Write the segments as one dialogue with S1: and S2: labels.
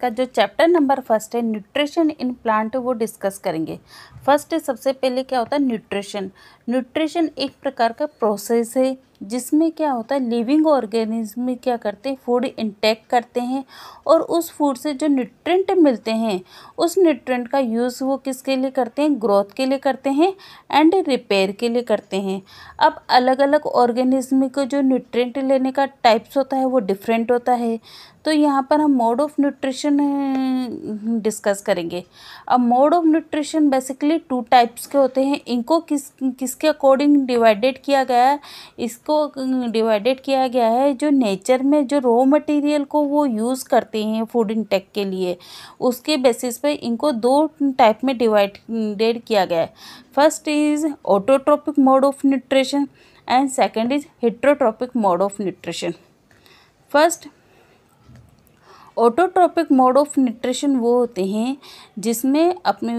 S1: का जो chapter number first है न्यूट्रिशन इन प्लांट वो डिस्कस करेंगे फर्स्ट सबसे पहले क्या होता है न्यूट्रिशन न्यूट्रिशन एक प्रकार का प्रोसेस है जिसमें क्या होता है लिविंग ऑर्गेनिज्म में क्या करते हैं फूड इंटेक करते हैं और उस फूड से जो न्यूट्रेंट मिलते हैं उस न्यूट्रेंट का यूज़ वो किसके लिए करते हैं ग्रोथ के लिए करते हैं एंड रिपेयर के लिए करते हैं अब अलग अलग ऑर्गेनिज्म को जो न्यूट्रेंट लेने का टाइप्स होता है वो डिफरेंट होता है तो यहाँ पर हम मोड ऑफ न्यूट्रिशन डिस्कस करेंगे अब mode of nutrition basically two types के होते हैं इनको किस किसके अकॉर्डिंग डिवाइडेड किया गया है इसको को डिवाइडेड किया गया है जो नेचर में जो रॉ मटेरियल को वो यूज़ करते हैं फूड इंटेक के लिए उसके बेसिस पे इनको दो टाइप में डिवाइडेड किया गया है first is autotrophic mode of nutrition and second is heterotrophic mode of nutrition first autotrophic mode of nutrition वो होते हैं जिसमें अपने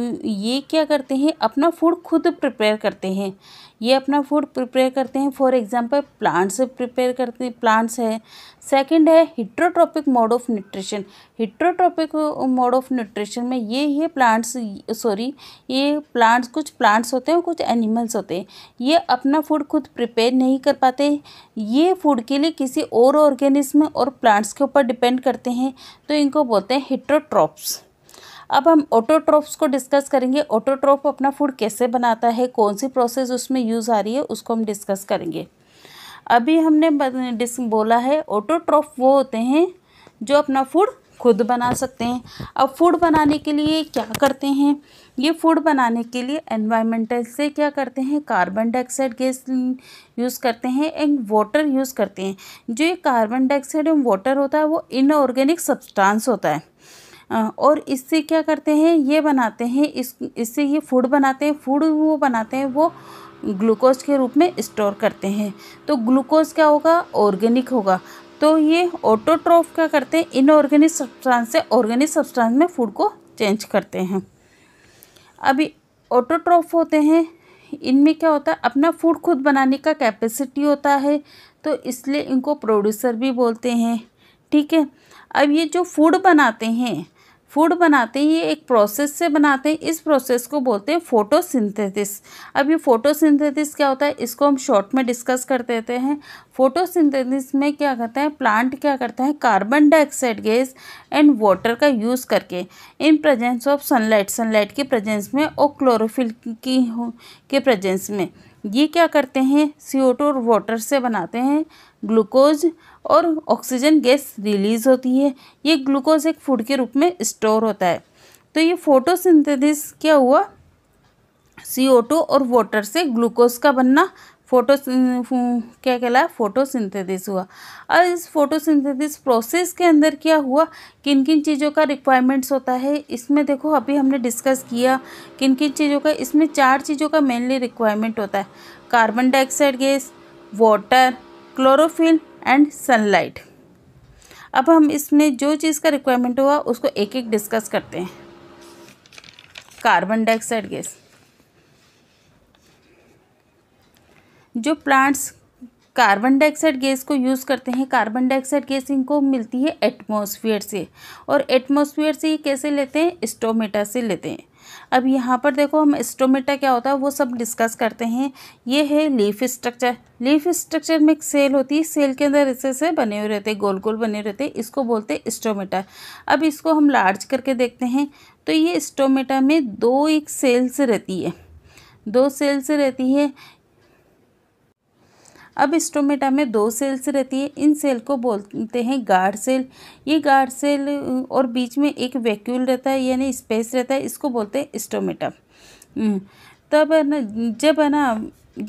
S1: ये क्या करते हैं अपना फूड खुद प्रिपेयर करते हैं ये अपना फूड प्रिपेयर करते हैं फॉर एग्जांपल प्लांट्स प्रिपेयर करते हैं प्लांट्स है सेकंड है heterotrophic mode of nutrition heterotrophic mode of nutrition में ये ये प्लांट्स सॉरी ये प्लांट्स कुछ प्लांट्स होते हैं कुछ एनिमल्स होते हैं ये अपना फूड खुद प्रिपेयर नहीं कर पाते ये फूड के लिए किसी और ऑर्गेनिज्म और प्लांट्स के ऊपर डिपेंड करते हैं तो इनको बोलते हैं हिट्रोट्रॉप्स अब हम ऑटोट्रॉप्स को डिस्कस करेंगे ऑटोट्रॉप अपना फूड कैसे बनाता है कौन सी प्रोसेस उसमें यूज़ आ रही है उसको हम डिस्कस करेंगे अभी हमने बोला है ऑटोट्रॉप वो होते हैं जो अपना फूड खुद बना सकते हैं अब फूड बनाने के लिए क्या करते हैं ये फूड बनाने के लिए एनवायरमेंटल से क्या करते हैं कार्बन डाइऑक्साइड गैस यूज़ करते हैं एंड वाटर यूज़ करते हैं जो ये कार्बन डाइऑक्साइड एंड वाटर होता है वो इनऑर्गेनिक सब्सटेंस होता है और इससे क्या करते हैं ये बनाते हैं इस इससे ये फूड बनाते हैं फूड वो बनाते हैं वो ग्लूकोज के रूप में स्टोर करते हैं तो ग्लूकोज क्या होगा ऑर्गेनिक होगा तो ये ऑटोट्रॉफ क्या करते हैं इनऑर्गेनिक सब्सटेंस से ऑर्गेनिक सब्सटेंस में फूड को चेंज करते हैं अभी ऑटोट्रॉफ होते हैं इनमें क्या होता है अपना फूड खुद बनाने का कैपेसिटी होता है तो इसलिए इनको प्रोड्यूसर भी बोलते हैं ठीक है अब ये जो फूड बनाते हैं फूड बनाते हैं ये एक प्रोसेस से बनाते हैं इस प्रोसेस को बोलते हैं फोटोसिंथेसिस अब ये फोटोसिंथेसिस क्या होता है इसको हम शॉर्ट में डिस्कस कर देते हैं फोटोसिंथेसिस में क्या करता है प्लांट क्या करता है carbon dioxide gas and water का यूज़ करके in presence of sunlight sunlight के प्रेजेंस में और क्लोरोफिल की के प्रेजेंस में ये क्या करते हैं सी ओ टू और वाटर से बनाते हैं ग्लूकोज और ऑक्सीजन गैस रिलीज होती है ये ग्लूकोज एक फूड के रूप में स्टोर होता है तो ये फोटोसिंथेसिस क्या हुआ सी ओ टू और वाटर से ग्लूकोज का बनना फोटो क्या कहला फोटोसिंथेसिस हुआ और इस फोटोसिंथेसिस प्रोसेस के अंदर क्या हुआ किन किन चीज़ों का रिक्वायरमेंट्स होता है इसमें देखो अभी हमने डिस्कस किया किन किन चीज़ों का इसमें चार चीज़ों का मेनली रिक्वायरमेंट होता है carbon dioxide gas water chlorophyll and sunlight अब हम इसमें जो चीज़ का रिक्वायरमेंट हुआ उसको एक एक डिस्कस करते हैं कार्बन डाइऑक्साइड गैस जो प्लांट्स कार्बन डाइऑक्साइड गैस को यूज़ करते हैं कार्बन डाइऑक्साइड गैस इनको मिलती है एटमॉस्फेयर से और एटमॉस्फेयर से ये कैसे लेते हैं स्टोमेटा से लेते हैं अब यहाँ पर देखो हम स्टोमेटा क्या होता है वो सब डिस्कस करते हैं ये है लीफ स्ट्रक्चर लीफ स्ट्रक्चर में एक सेल होती है सेल के अंदर ऐसे से बने हुए रहते हैं गोल गोल बने रहते हैं इसको बोलते हैं स्टोमेटा अब इसको हम लार्ज करके देखते हैं तो ये स्टोमेटा में दो एक सेल्स रहती है दो सेल्स रहती है अब स्टोमेटा में दो सेल्स रहती है इन सेल को बोलते हैं गार्ड सेल ये गार्ड सेल और बीच में एक वैक्यूल रहता है यानी स्पेस रहता है इसको बोलते हैं स्टोमेटा हम्म, तब है ना जब है ना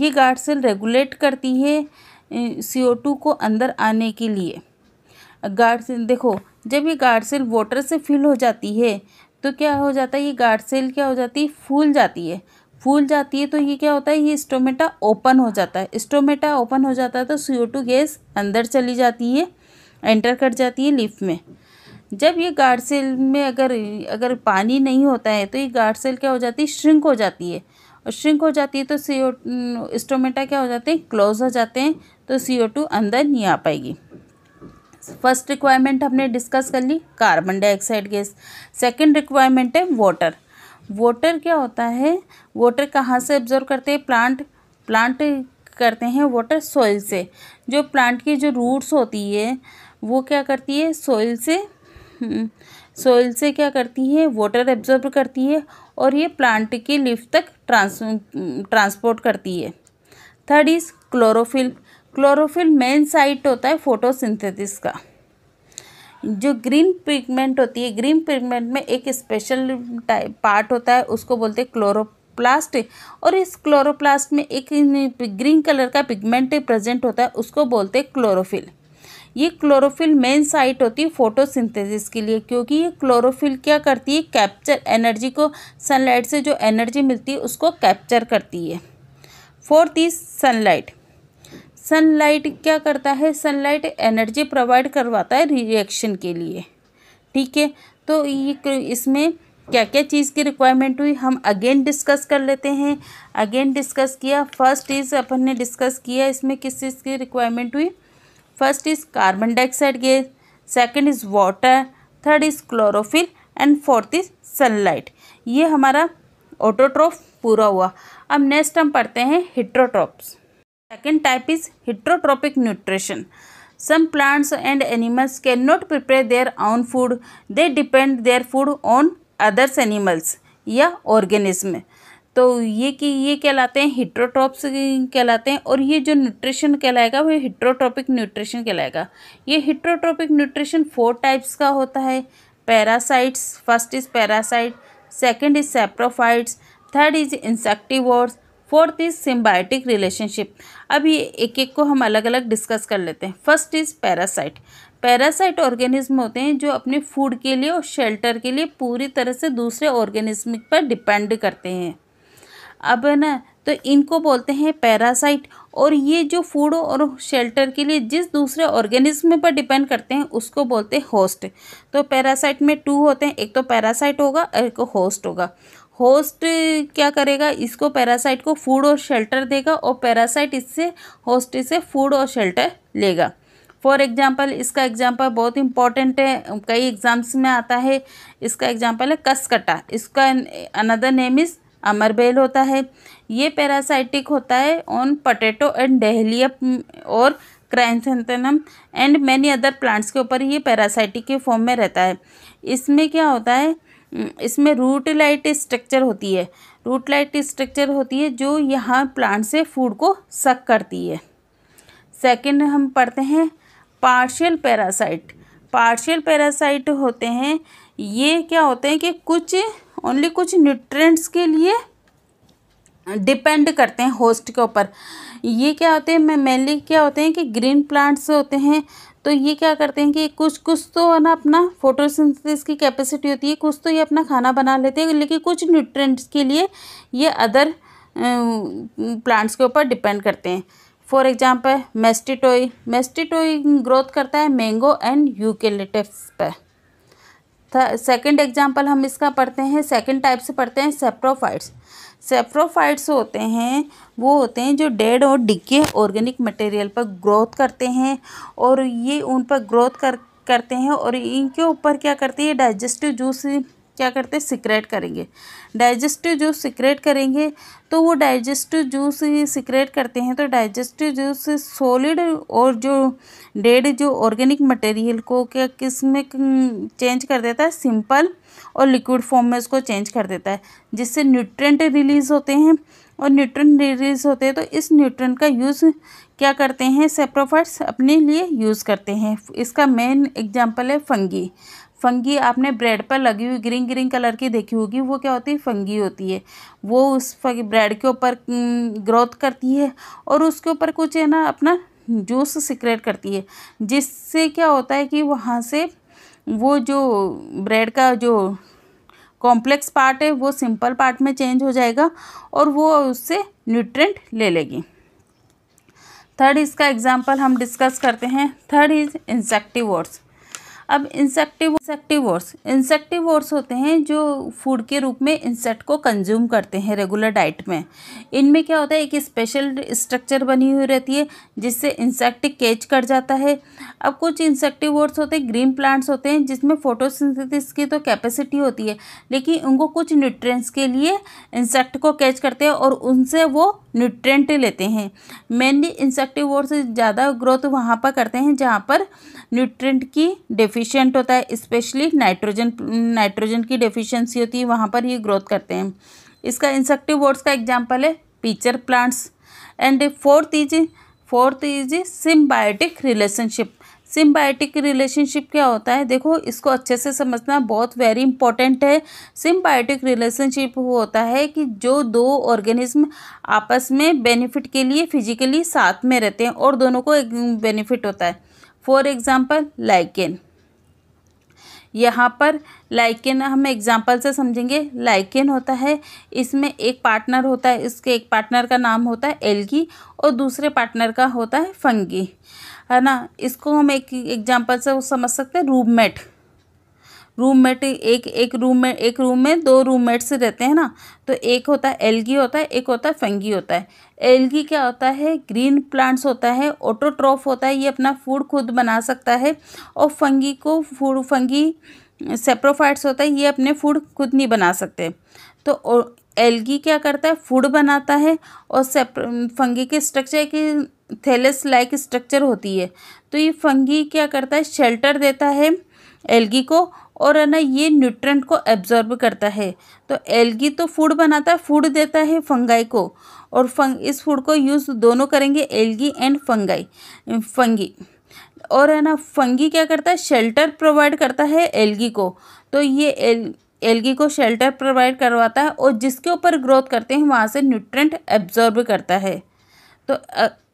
S1: ये गार्ड सेल रेगुलेट करती है सी ओ टू को अंदर आने के लिए गार्ड सेल देखो जब ये गार्ड सेल वाटर से फिल हो जाती है तो क्या हो जाता है ये गार्ड सेल क्या हो जाती है फूल जाती है फूल जाती है तो ये क्या होता है ये स्टोमेटा ओपन हो जाता है स्टोमेटा ओपन हो जाता है तो सी गैस अंदर चली जाती है एंटर कर जाती है लिफ्ट में जब ये गार्ड सेल में अगर अगर पानी नहीं होता है तो ये गार्ड सेल क्या हो जाती है श्रिंक हो जाती है और श्रिंक हो जाती है तो सी ओ स्टोमेटा क्या हो जाते हैं क्लोज हो जाते हैं तो सी ओ टू अंदर नहीं आ पाएगी फर्स्ट रिक्वायरमेंट हमने डिस्कस कर ली carbon dioxide gas second requirement है वाटर वोटर क्या होता है वोटर कहाँ से ऑब्जर्व करते हैं प्लांट प्लांट करते हैं वोटर सॉइल से जो प्लांट की जो रूट्स होती है वो क्या करती है सॉइल से सॉइल हम्म, से क्या करती है वाटर एब्जॉर्ब करती है और ये प्लांट के लिफ तक ट्रांस ट्रांसपोर्ट करती है third is chlorophyll chlorophyll main site होता है फोटोसिंथेसिस का जो ग्रीन पिगमेंट होती है ग्रीन पिगमेंट में एक स्पेशल टाइप पार्ट होता है उसको बोलते हैं क्लोरोप्लास्ट और इस क्लोरोप्लास्ट में एक ग्रीन कलर का पिगमेंट प्रेजेंट होता है उसको बोलते हैं क्लोरोफिल ये क्लोरोफिल मेन साइट होती है फोटोसिंथेसिस के लिए क्योंकि ये क्लोरोफिल क्या करती है कैप्चर एनर्जी को सनलाइट से जो एनर्जी मिलती है उसको कैप्चर करती है फोर्थ इज सनलाइट सनलाइट क्या करता है सनलाइट एनर्जी प्रोवाइड करवाता है रिएक्शन के लिए ठीक है तो ये इसमें क्या क्या चीज़ की रिक्वायरमेंट हुई हम अगेन डिस्कस कर लेते हैं अगेन डिस्कस किया फर्स्ट इज़ अपन ने डिस्कस किया इसमें किस चीज़ की रिक्वायरमेंट हुई first is carbon dioxide gas second is water third is chlorophyll and fourth is sunlight ये हमारा ऑटोट्रॉफ पूरा हुआ अब नेक्स्ट हम पढ़ते हैं heterotrophs second type is heterotrophic nutrition some plants and animals can not prepare their own food they depend their food on others animals या organism तो ये कि ये कहलाते हैं हिट्रोट्रॉप्स कहलाते हैं और ये जो न्यूट्रिशन कहलाएगा वो हिट्रोट्रॉपिक न्यूट्रिशन कहलाएगा ये हिट्रोट्रॉपिक न्यूट्रिशन फोर टाइप्स का होता है parasites first is parasite second is saprophytes third is insectivores fourth is symbiotic relationship अब ये एक एक को हम अलग अलग डिस्कस कर लेते हैं first is parasite parasite organism होते हैं जो अपने फूड के लिए और शेल्टर के लिए पूरी तरह से दूसरे ऑर्गेनिज्म पर डिपेंड करते हैं अब है ना तो इनको बोलते हैं पैरासाइट और ये जो फूड और शेल्टर के लिए जिस दूसरे ऑर्गेनिज्म पर डिपेंड करते हैं उसको बोलते हैं होस्ट तो पैरासाइट में टू होते हैं एक तो पैरासाइट होगा और एक होस्ट होगा होस्ट क्या करेगा इसको पैरासाइट को फूड और शेल्टर देगा और पैरासाइट इससे होस्ट से फूड और शेल्टर लेगा फॉर एग्जाम्पल इसका एग्जाम्पल बहुत इंपॉर्टेंट है कई एग्जाम्स में आता है इसका एग्जाम्पल है कसकटा इसका अनदर नेम इज़ अमरबेल होता है ये पैरासाइटिक होता है ऑन पटेटो एंड डहलिया और chrysanthemum and many other plants के ऊपर ये पैरासाइटिक के फॉर्म में रहता है इसमें क्या होता है हम्म, इसमें रूट लाइट स्ट्रक्चर होती है रूट लाइट स्ट्रक्चर होती है जो यहाँ प्लांट से फूड को सक करती है सेकंड हम पढ़ते हैं पार्शियल पैरासाइट पार्शियल पैरासाइट होते हैं ये क्या होते हैं कि कुछ ओनली कुछ न्यूट्रेंट्स के लिए डिपेंड करते हैं होस्ट के ऊपर ये क्या होते हैं मेनली क्या होते हैं कि ग्रीन प्लांट्स होते हैं तो ये क्या करते हैं कि कुछ कुछ तो है ना अपना फोटोसिंथेसिस की कैपेसिटी होती है कुछ तो ये अपना खाना बना लेते हैं लेकिन कुछ न्यूट्रेंट्स के लिए ये अदर प्लांट्स के ऊपर डिपेंड करते हैं for example mistletoe mistletoe growth करता है मैंगो एंड यूकेलिटस पर सेकंड एग्जाम्पल हम इसका पढ़ते हैं सेकंड टाइप से पढ़ते हैं सेप्रोफाइट्स सेप्रोफाइट्स होते हैं वो होते हैं जो डेड और डिके ऑर्गेनिक मटेरियल पर ग्रोथ करते हैं और ये उन पर ग्रोथ कर करते हैं और इनके ऊपर क्या करते हैं डाइजेस्टिव जूस क्या करते हैं सिक्रेट करेंगे डाइजेस्टिव जूस सिक्रेट करेंगे तो वो डाइजेस्टिव जूस सिक्रेट करते हैं तो डाइजेस्टिव जूस सॉलिड और जो डेड जो ऑर्गेनिक मटेरियल को क्या किस में चेंज कर देता है सिंपल और लिक्विड फॉर्म में उसको चेंज कर देता है जिससे न्यूट्रेंट रिलीज़ होते हैं और न्यूट्रन रिलीज होते हैं तो इस न्यूट्रन का यूज़ क्या करते हैं सेप्रोफाइट्स अपने लिए यूज़ करते हैं इसका मेन एग्जाम्पल है फंगी फंगी आपने ब्रेड पर लगी हुई ग्रीन ग्रीन कलर की देखी होगी वो क्या होती है फंगी होती है वो उस ब्रेड के ऊपर ग्रोथ करती है और उसके ऊपर कुछ है ना अपना जूस सिक्रेट करती है जिससे क्या होता है कि वहाँ से वो जो ब्रेड का जो कॉम्प्लेक्स पार्ट है वो सिंपल पार्ट में चेंज हो जाएगा और वो उससे न्यूट्रेंट ले लेगी थर्ड इसका एग्जाम्पल हम डिस्कस करते हैं थर्ड इज इंसेक्टिव वर्ड्स अब इंसेक्टिव इंसेक्टिवर्स इंसेक्टिवर्स होते हैं जो फूड के रूप में इंसेक्ट को कंज्यूम करते हैं रेगुलर डाइट में इनमें क्या होता है एक स्पेशल स्ट्रक्चर बनी हुई रहती है जिससे इंसेक्ट कैच कर जाता है अब कुछ इंसेक्टिवर्स होते हैं ग्रीन प्लांट्स होते हैं जिसमें फोटोसिंथेसिस की तो कैपेसिटी होती है लेकिन उनको कुछ न्यूट्रेंट्स के लिए इंसेक्ट को कैच करते हैं और उनसे वो न्यूट्रेंट लेते हैं मेनली इंसेक्टिवर्स ज़्यादा ग्रोथ वहाँ पर करते हैं जहाँ पर न्यूट्रेंट की डिफिशेंट होता है स्पेशली नाइट्रोजन नाइट्रोजन की डेफिशिएंसी होती है वहाँ पर ये ग्रोथ करते हैं इसका इंसेक्टिव वर्ड्स का एग्जाम्पल है pitcher plants and fourth is fourth is symbiotic relationship symbiotic relationship क्या होता है देखो इसको अच्छे से समझना बहुत वेरी इंपॉर्टेंट है सिम्बायोटिक रिलेशनशिप वो होता है कि जो दो ऑर्गेनिज्म आपस में बेनिफिट के लिए फिजिकली साथ में रहते हैं और दोनों को एक बेनिफिट होता है फॉर एग्जाम्पल लाइकेन यहाँ पर लाइकेन हम एग्जाम्पल से समझेंगे लाइकेन होता है इसमें एक पार्टनर होता है इसके एक पार्टनर का नाम होता है एल्गी और दूसरे पार्टनर का होता है फंगी है ना इसको हम एक एग्जाम्पल से समझ सकते हैं रूममेट रूममेट एक एक रूम में एक रूम में दो रूममेट्स रहते हैं ना तो एक होता है एल्गी होता है एक होता है फंगी होता है एलगी क्या होता है ग्रीन प्लांट्स होता है ऑटोट्रॉफ होता है ये अपना फूड खुद बना सकता है और फंगी को फूड फंगी सेप्रोफाइट्स होता है ये अपने फूड खुद नहीं बना सकते तो एलगी क्या करता है फूड बनाता है और फंगी के स्ट्रक्चर की थैलेस लाइक स्ट्रक्चर होती है तो ये फंगी क्या करता है शेल्टर देता है एलगी को और है ना ये न्यूट्रेंट को एब्जॉर्ब करता है तो एल्गी तो फूड बनाता है फूड देता है फंगाई को और फंग इस फूड को यूज़ दोनों करेंगे एल्गी एंड फंगाई फंगी और है ना फंगी क्या करता है शेल्टर प्रोवाइड करता है एल्गी को तो ये एल एल्गी को शेल्टर प्रोवाइड करवाता है और जिसके ऊपर ग्रोथ करते हैं वहाँ से न्यूट्रेंट एब्जॉर्ब करता है तो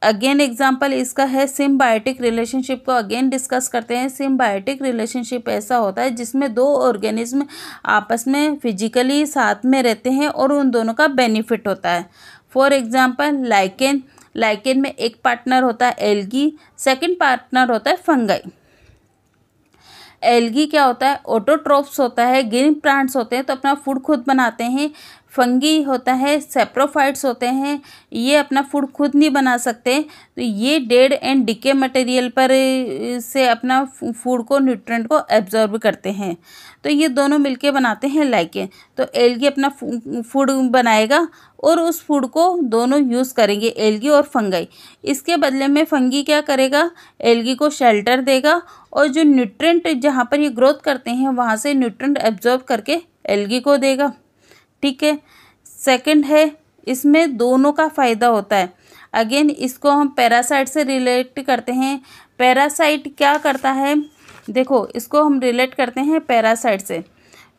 S1: अगेन एग्जाम्पल इसका है सिम्बायोटिक रिलेशनशिप को अगेन डिस्कस करते हैं सिम्बायोटिक रिलेशनशिप ऐसा होता है जिसमें दो ऑर्गेनिज्म आपस में फिजिकली साथ में रहते हैं और उन दोनों का बेनिफिट होता है फॉर एग्जाम्पल लाइकेन लाइकेन में एक पार्टनर होता है एल्गी सेकंड पार्टनर होता है फंगाई एलगी क्या होता है ओटोट्रोप्स होता है ग्रीन प्लांट्स होते हैं तो अपना फूड खुद बनाते हैं फंगी होता है सेप्रोफाइट्स होते हैं ये अपना फूड खुद नहीं बना सकते तो ये डेड एंड डिके मटेरियल पर से अपना फूड को न्यूट्रेंट को एब्जॉर्ब करते हैं तो ये दोनों मिलके बनाते हैं लाइके तो एलगी अपना फूड बनाएगा और उस फूड को दोनों यूज़ करेंगे एलगी और फंगाई इसके बदले में फंगी क्या करेगा एलगी को शेल्टर देगा और जो न्यूट्रेंट जहाँ पर ये ग्रोथ करते हैं वहाँ से न्यूट्रेंट एब्जॉर्ब करके एलगी को देगा ठीक है सेकंड है इसमें दोनों का फ़ायदा होता है अगेन इसको हम पैरासाइट से रिलेट करते हैं पैरासाइट क्या करता है देखो इसको हम रिलेट करते हैं पैरासाइट से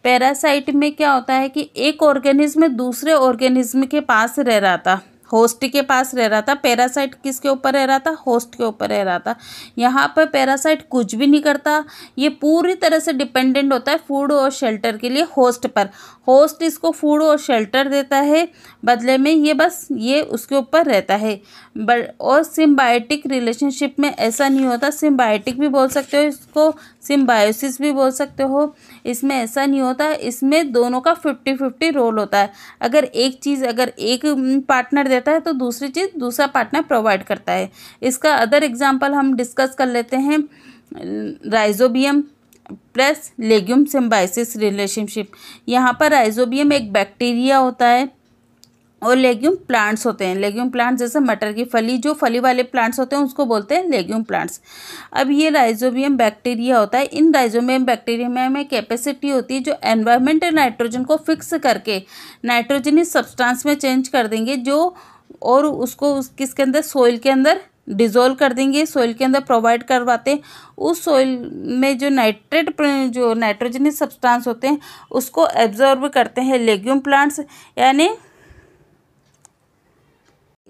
S1: पैरासाइट में क्या होता है कि एक ऑर्गेनिज्म दूसरे ऑर्गेनिज्म के पास रह रहा था होस्ट के पास रह रहा था पैरासाइट किसके ऊपर रह रहा था होस्ट के ऊपर रह रहा था यहाँ पर पैरासाइट कुछ भी नहीं करता ये पूरी तरह से डिपेंडेंट होता है फूड और शेल्टर के लिए होस्ट पर होस्ट इसको फूड और शेल्टर देता है बदले में ये बस ये उसके ऊपर रहता है और सिम्बायोटिक रिलेशनशिप में ऐसा नहीं होता सिम्बायोटिक भी बोल सकते हो इसको सिम्बायोसिस भी बोल सकते हो इसमें ऐसा नहीं होता इसमें दोनों का फिफ्टी फिफ्टी रोल होता है अगर एक चीज़ अगर एक पार्टनर देता है तो दूसरी चीज़ दूसरा पार्टनर प्रोवाइड करता है इसका अदर एग्जाम्पल हम डिस्कस कर लेते हैं rhizobium plus legume symbiosis relationship यहाँ पर राइजोबियम एक बैक्टीरिया होता है और लेग्यूम प्लांट्स होते हैं लेग्यूम प्लांट्स जैसे मटर की फली जो फली वाले प्लांट्स होते हैं उसको बोलते हैं लेग्यूम प्लांट्स अब ये राइजोबियम बैक्टीरिया होता है इन राइजोबियम बैक्टीरिया में कैपेसिटी होती है जो एनवायरमेंटल नाइट्रोजन को फिक्स करके नाइट्रोजन इस सब्सटेंस में चेंज कर देंगे जो और उसको उस किसके अंदर सोइल के अंदर डिजोल्व कर देंगे सोइल के अंदर प्रोवाइड करवाते हैं उस सोइल में जो नाइट्रेट जो नाइट्रोजनिक सब्सटेंस होते हैं उसको एब्जॉर्ब करते हैं लेग्यूम प्लांट्स यानी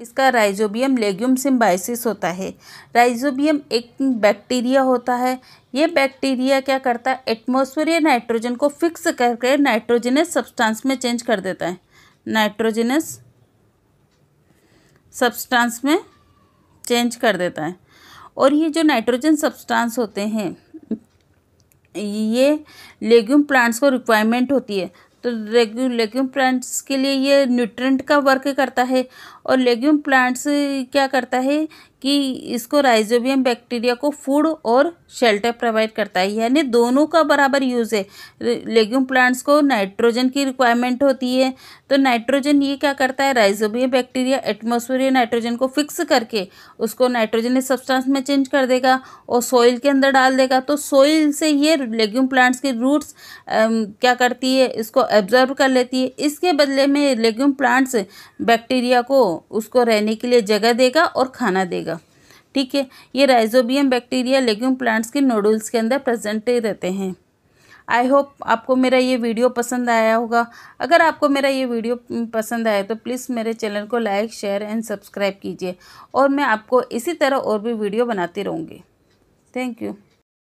S1: इसका राइजोबियम लेग्यूम सिम्बाइसिस होता है राइजोबियम एक बैक्टीरिया होता है ये बैक्टीरिया क्या करता है एटमोसफेरियर नाइट्रोजन को फिक्स करके नाइट्रोजनस सब्सटेंस में चेंज कर देता है नाइट्रोजनस सब्सटेंस में चेंज कर देता है और ये जो नाइट्रोजन सब्सटेंस होते हैं ये लेग्यूम प्लांट्स को रिक्वायरमेंट होती है तो लेग्यूम प्लांट्स के लिए ये न्यूट्रेंट का वर्क करता है और लेग्यूम प्लांट्स क्या करता है कि इसको राइजोबियम बैक्टीरिया को फूड और शेल्टर प्रोवाइड करता है यानी दोनों का बराबर यूज़ है लेग्यूम प्लांट्स को नाइट्रोजन की रिक्वायरमेंट होती है तो नाइट्रोजन ये क्या करता है राइजोबियम बैक्टीरिया एटमोसफेरियर नाइट्रोजन को फिक्स करके उसको नाइट्रोजन सब्सटेंस में चेंज कर देगा और सॉइल के अंदर डाल देगा तो सॉइल से ये लेग्यूम प्लांट्स के रूट्स क्या करती है इसको एब्जॉर्व कर लेती है इसके बदले में लेग्यूम प्लांट्स बैक्टीरिया को उसको रहने के लिए जगह देगा और खाना देगा ठीक है ये राइजोबियम बैक्टीरिया लेग्यूम प्लांट्स के नोडल्स के अंदर प्रेजेंट रहते हैं आई होप आपको मेरा ये वीडियो पसंद आया होगा अगर आपको मेरा ये वीडियो हम्म, पसंद आया तो प्लीज़ मेरे चैनल को लाइक शेयर एंड सब्सक्राइब कीजिए और मैं आपको इसी तरह और भी वीडियो बनाती रहूँगी थैंक यू